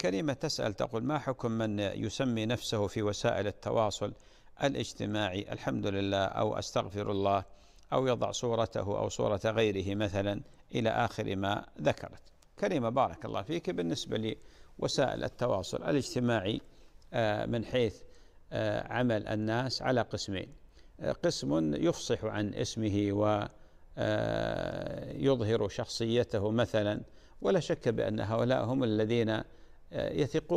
كلمة تسأل تقول ما حكم من يسمي نفسه في وسائل التواصل الاجتماعي الحمد لله أو أستغفر الله أو يضع صورته أو صورة غيره مثلا إلى آخر ما ذكرت كلمة بارك الله فيك بالنسبة لوسائل التواصل الاجتماعي آه، من حيث آه، عمل الناس على قسمين آه، قسم يفصح عن اسمه ويظهر شخصيته مثلا ولا شك بأن هؤلاء هم الذين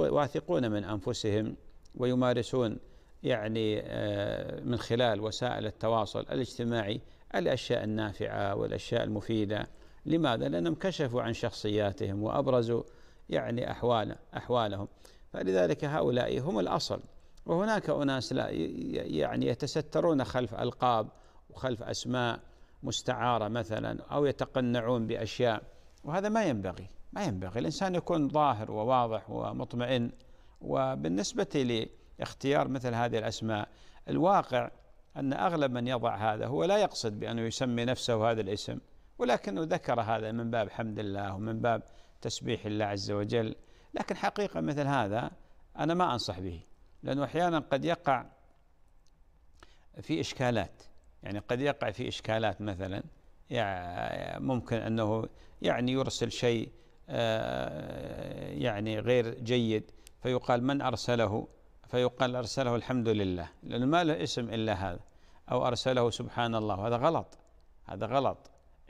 واثقون من أنفسهم ويمارسون يعني آه، من خلال وسائل التواصل الاجتماعي الأشياء النافعة والأشياء المفيدة لماذا؟ لأنهم كشفوا عن شخصياتهم وأبرزوا يعني أحوال أحوالهم فلذلك هؤلاء هم الأصل وهناك أناس لا يعني يتسترون خلف ألقاب وخلف أسماء مستعارة مثلا أو يتقنعون بأشياء وهذا ما ينبغي ما ينبغي الإنسان يكون ظاهر وواضح ومطمئن وبالنسبة لاختيار مثل هذه الأسماء الواقع أن أغلب من يضع هذا هو لا يقصد بأنه يسمي نفسه هذا الاسم ولكنه ذكر هذا من باب حمد الله ومن باب تسبيح الله عز وجل لكن حقيقة مثل هذا أنا ما أنصح به لأنه أحيانا قد يقع في إشكالات يعني قد يقع في إشكالات مثلا يعني ممكن أنه يعني يرسل شيء آه، يعني غير جيد فيقال من أرسله فيقال أرسله الحمد لله لأنه ما له اسم إلا هذا أو أرسله سبحان الله هذا غلط هذا غلط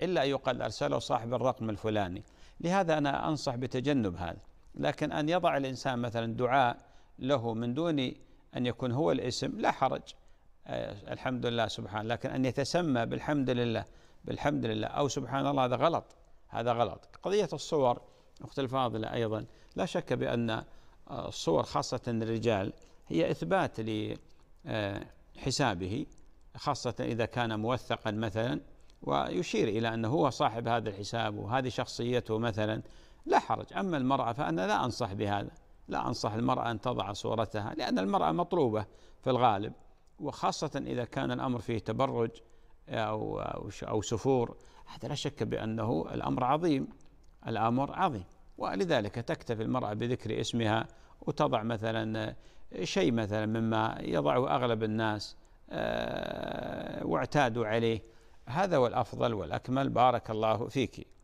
إلا أن يقال أرسله صاحب الرقم الفلاني لهذا أنا أنصح بتجنب هذا لكن أن يضع الإنسان مثلا دعاء له من دون أن يكون هو الاسم لا حرج آه، الحمد لله سبحانه لكن أن يتسمى بالحمد لله بالحمد لله أو سبحان الله هذا غلط هذا غلط قضية الصور أخت الفاضلة أيضا لا شك بأن آه، الصور خاصة الرجال هي إثبات لحسابه آه، خاصة إذا كان موثقا مثلا ويشير إلى أنه هو صاحب هذا الحساب وهذه شخصيته مثلا لا حرج أما المرأة فأنا لا أنصح بهذا لا أنصح المرأة أن تضع صورتها لأن المرأة مطلوبة في الغالب وخاصة إذا كان الأمر فيه تبرج أو, أو سفور حتى لا شك بأنه الأمر عظيم الأمر عظيم ولذلك تكتفي المرأة بذكر اسمها وتضع مثلا شيء مثلا مما يضعه أغلب الناس آه، واعتادوا عليه هذا هو الأفضل والأكمل بارك الله فيك